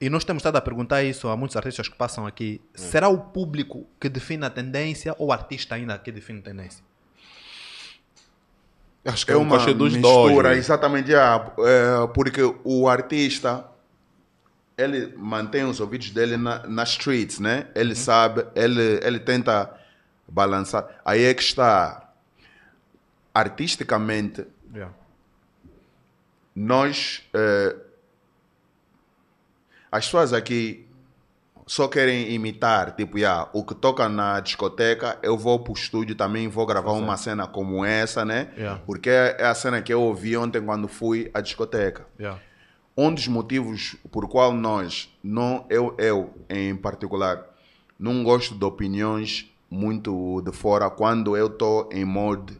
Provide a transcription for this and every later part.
E nós temos estado a perguntar isso a muitos artistas que passam aqui. Hum. Será o público que define a tendência ou o artista ainda que define a tendência? Acho que é, é uma mistura, dois, né? exatamente. É, é, porque o artista, ele mantém os ouvidos dele na, na streets, né? Ele hum. sabe, ele, ele tenta balançar. Aí é que está, artisticamente, yeah. nós... É, as pessoas aqui só querem imitar, tipo, yeah, o que toca na discoteca, eu vou pro estúdio também, vou gravar uma cena como essa, né? Yeah. Porque é a cena que eu ouvi ontem quando fui à discoteca. Yeah. Um dos motivos por qual nós, não eu, eu em particular, não gosto de opiniões muito de fora quando eu tô em modo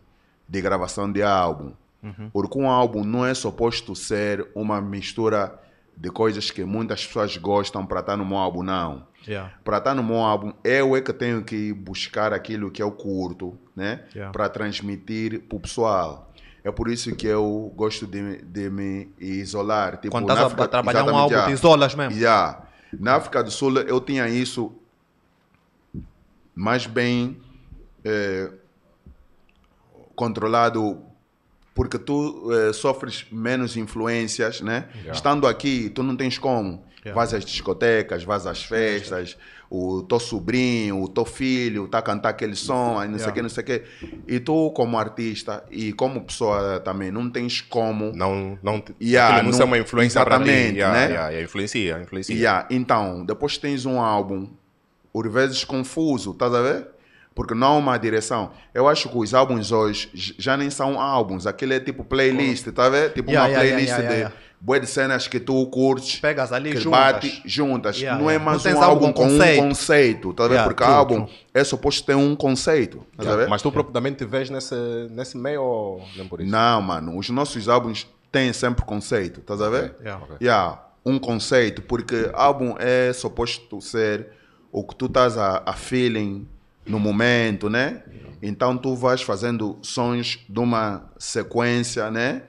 de gravação de álbum. Uhum. Porque um álbum não é suposto ser uma mistura de coisas que muitas pessoas gostam para estar no meu álbum, não. Yeah. Para estar no meu álbum, eu é que tenho que buscar aquilo que eu curto, né? Yeah. Para transmitir para o pessoal. É por isso que eu gosto de, de me isolar. Tipo, Quando estás a trabalhar um álbum, já. te isolas mesmo. Yeah. Na África do Sul, eu tinha isso mais bem é, controlado porque tu eh, sofres menos influências, né? Yeah. Estando aqui, tu não tens como. Yeah. Vais às discotecas, vais às festas, o teu sobrinho, o teu filho está a cantar aquele som, aí não yeah. sei o que, não sei o que. E tu, como artista e como pessoa também, não tens como. Não, não, yeah, não, não é uma influência para mim. Yeah, né? yeah, influencia, influencia. Então, depois tens um álbum, por vezes confuso, estás a ver? porque não há uma direção. Eu acho que os álbuns hoje já nem são álbuns, aquele é tipo playlist, tá vendo? Tipo yeah, uma yeah, playlist yeah, de boas cenas que tu curtes, pegas ali que juntas. bate juntas. não é mais não um álbum com conceito. um conceito, tá vendo? porque true, álbum true. é suposto ter um conceito, tá vendo? Mas tu propriamente te vês nesse, nesse meio, ou não por isso? Não, mano, os nossos álbuns têm sempre conceito, tá vendo? Okay. Yeah. Um conceito, porque álbum é suposto ser o que tu estás a, a feeling no momento, né? Então tu vais fazendo sons de uma sequência, né?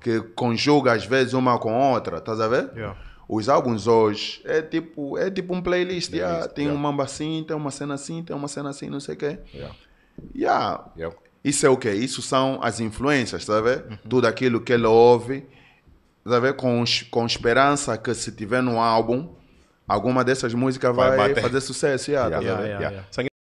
Que conjuga às vezes uma com outra, estás a ver? Yeah. Os álbuns hoje é tipo, é tipo um playlist, playlist yeah. tem yeah. um mamba assim, tem uma cena assim, tem uma cena assim, não sei o quê. Yeah. Yeah. Isso é o quê? Isso são as influências, tá vendo? Uhum. Tudo aquilo que ele ouve, tá vendo? Com, com esperança que se tiver no álbum, alguma dessas músicas vai, vai fazer sucesso. Yeah, yeah, tá yeah,